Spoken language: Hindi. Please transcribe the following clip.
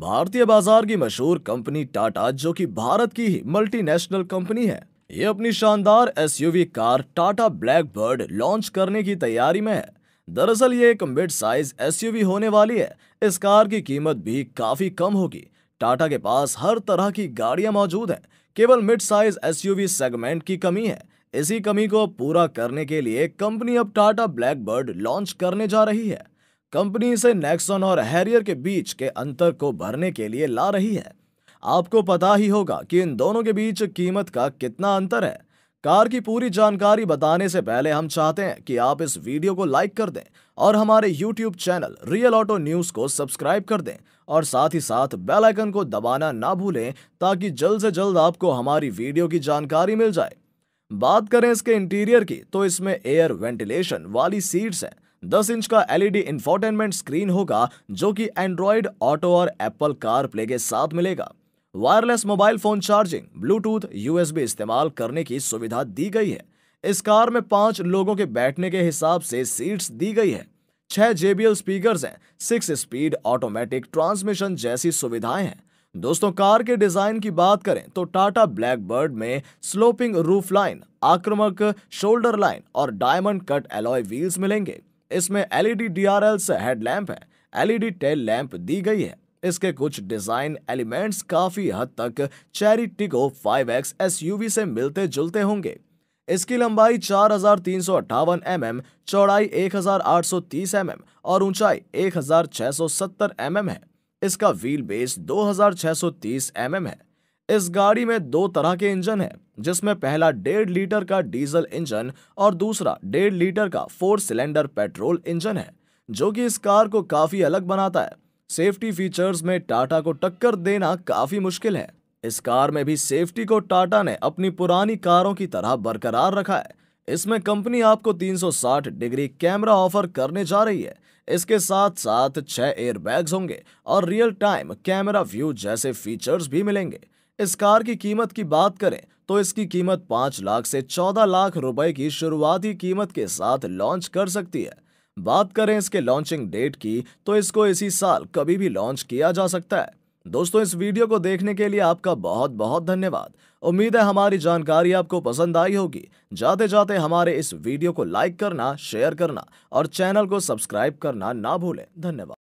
भारतीय बाजार की मशहूर कंपनी टाटा जो कि भारत की ही मल्टीनेशनल कंपनी है ये अपनी शानदार SUV car Tata Blackbird launch करने की तैयारी में है दरअसल ये एक मिड साइज एसयूवी होने वाली है इस कार की कीमत भी काफी कम होगी टाटा के पास हर तरह की गाड़ियां मौजूद हैं केवल मिड साइज एसयूवी सेगमेंट की कमी है इसी कमी को पूरा करने के लिए कंपनी अब टाटा ब्लैक बर्ड लॉन्च करने जा रही है कंपनी इसे नेक्सन और हैरियर के बीच के अंतर को भरने के लिए ला रही है आपको पता ही होगा कि इन दोनों के बीच कीमत का कितना अंतर है कार की पूरी जानकारी बताने से पहले हम चाहते हैं कि आप इस वीडियो को लाइक कर दें और हमारे YouTube channel real auto news को सब्सक्राइब कर दें और साथ ही साथ बेल आइकन को दबाना ना भूलें ताकि जल्द से जल्द आपको हमारी वीडियो की जानकारी मिल जाए बात करें इसके इंटीरियर की तो इसमें एयर वेंटिलेशन वाली सीट्स हैं दस इंच का एलईडी इंफोटेनमेंट स्क्रीन होगा जो कि एंड्रॉयड ऑटो और एप्पल कार प्ले के साथ मिलेगा wireless mobile phone charging Bluetooth USB इस्तेमाल करने की सुविधा दी गई है इस कार में पांच लोगों के बैठने के हिसाब से सीट्स दी गई है छह जेबीएल स्पीकर्स हैं सिक्स स्पीड ऑटोमेटिक ट्रांसमिशन जैसी सुविधाएं हैं दोस्तों कार के डिजाइन की बात करें तो टाटा ब्लैकबर्ड में स्लोपिंग रूफ लाइन आक्रमक शोल्डर लाइन और डायमंड कट एलॉय व्हील्स मिलेंगे इसमें एलईडी डीआरएल्स हेडलैम्प है एलईडी टेल लैम्प दी गई है इसके कुछ डिजाइन एलिमेंट्स काफी हद तक चेरी टिको फाइव एक्स 5X एसयूवी से मिलते जुलते होंगे इसकी लंबाई चार हजार तीन सौ अट्ठावन एम एम चौड़ाई एक हजार आठ सौ तीस एम एम और ऊंचाई एक हजार छह सौ सत्तर एम एम है इसका व्हील बेस दो हजार छह सौ तीस एम एम है इस गाड़ी में दो तरह के इंजन है जिसमें पहला डेढ़ लीटर का डीजल इंजन और दूसरा डेढ़ लीटर का फोर सिलेंडर पेट्रोल इंजन है जो कि इस कार को काफी अलग बनाता है सेफ्टी फीचर्स में टाटा को टक्कर देना काफी मुश्किल है इस कार में भी सेफ्टी को टाटा ने अपनी पुरानी कारों की तरह बरकरार रखा है इसमें कंपनी आपको 360 डिग्री कैमरा ऑफर करने जा रही है इसके साथ साथ छह एयरबैग्स होंगे और रियल टाइम कैमरा व्यू जैसे फीचर्स भी मिलेंगे इस कार की कीमत की बात करें तो इसकी कीमत पाँच लाख से चौदह लाख रुपए की शुरुआती कीमत के साथ लॉन्च कर सकती है बात करें इसके लॉन्चिंग डेट की तो इसको इसी साल कभी भी लॉन्च किया जा सकता है दोस्तों इस वीडियो को देखने के लिए आपका बहुत बहुत धन्यवाद उम्मीद है हमारी जानकारी आपको पसंद आई होगी जाते जाते हमारे इस वीडियो को लाइक करना शेयर करना और चैनल को सब्सक्राइब करना ना भूलें धन्यवाद